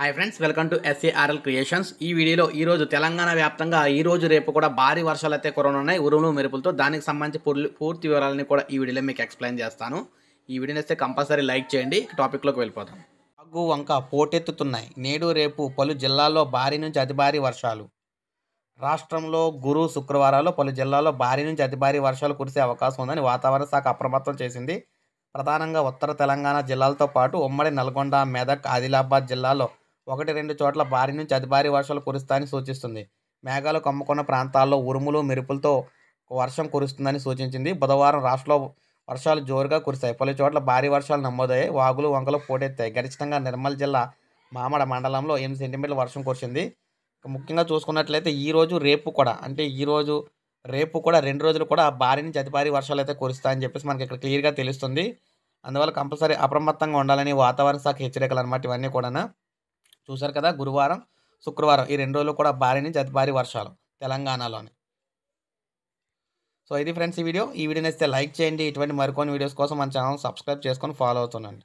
hi friends welcome to S A R L creations ఈ వీడియోలో ఈరోజు తెలంగాణ వ్యాప్తంగా ఈ రోజు రేపు కూడా భారీ వర్షాలు అయితే కొరనున్నాయి ఉరుములు మెరుపులతో దానికి సంబంధించి పూర్తి వివరాలని కూడా ఈ వీడియోలో మీకు ఎక్స్ప్లెయిన్ చేస్తాను ఈ వీడియోని వస్తే కంపల్సరీ లైక్ చేయండి టాపిక్లోకి వెళ్ళిపోతాం అగ్గు వంక పోటెత్తుతున్నాయి నేడు రేపు పలు జిల్లాల్లో భారీ నుంచి అతి భారీ వర్షాలు రాష్ట్రంలో గురు శుక్రవారాల్లో పలు జిల్లాల్లో భారీ నుంచి అతి భారీ వర్షాలు కురిసే అవకాశం ఉందని వాతావరణ శాఖ అప్రమత్తం చేసింది ప్రధానంగా ఉత్తర తెలంగాణ జిల్లాలతో పాటు ఉమ్మడి నల్గొండ మెదక్ ఆదిలాబాద్ జిల్లాలో ఒకటి రెండు చోట్ల భారీ నుంచి అతి భారీ వర్షాలు కురుస్తాయని సూచిస్తుంది మేఘాలు కమ్ముకున్న ప్రాంతాల్లో ఉరుములు మెరుపులతో వర్షం కురుస్తుందని సూచించింది బుధవారం రాష్ట్రంలో వర్షాలు జోరుగా కురిశాయి పలు చోట్ల భారీ వర్షాలు నమోదయ్యాయి వాగులు వంకలు పోటెత్తాయి గరిష్టంగా నిర్మల్ జిల్లా మామడ మండలంలో ఎనిమిది సెంటీమీటర్లు వర్షం కురిసింది ముఖ్యంగా చూసుకున్నట్లయితే ఈరోజు రేపు కూడా అంటే ఈరోజు రేపు కూడా రెండు రోజులు కూడా భారీ నుంచి అతి భారీ వర్షాలు అయితే కురుస్తాయని చెప్పేసి మనకి ఇక్కడ క్లియర్గా తెలుస్తుంది అందువల్ల కంపల్సరీ అప్రమత్తంగా ఉండాలని వాతావరణ శాఖ హెచ్చరికలు అనమాట ఇవన్నీ కూడా చూశారు కదా గురువారం శుక్రవారం ఈ రెండు రోజులు కూడా భారీ నుంచి అతి భారీ వర్షాలు తెలంగాణలోని సో ఇది ఫ్రెండ్స్ ఈ వీడియో ఈ వీడియో నచ్చితే లైక్ చేయండి ఇటువంటి మరికొన్ని వీడియోస్ కోసం మన ఛానల్ సబ్స్క్రైబ్ చేసుకొని ఫాలో అవుతుండండి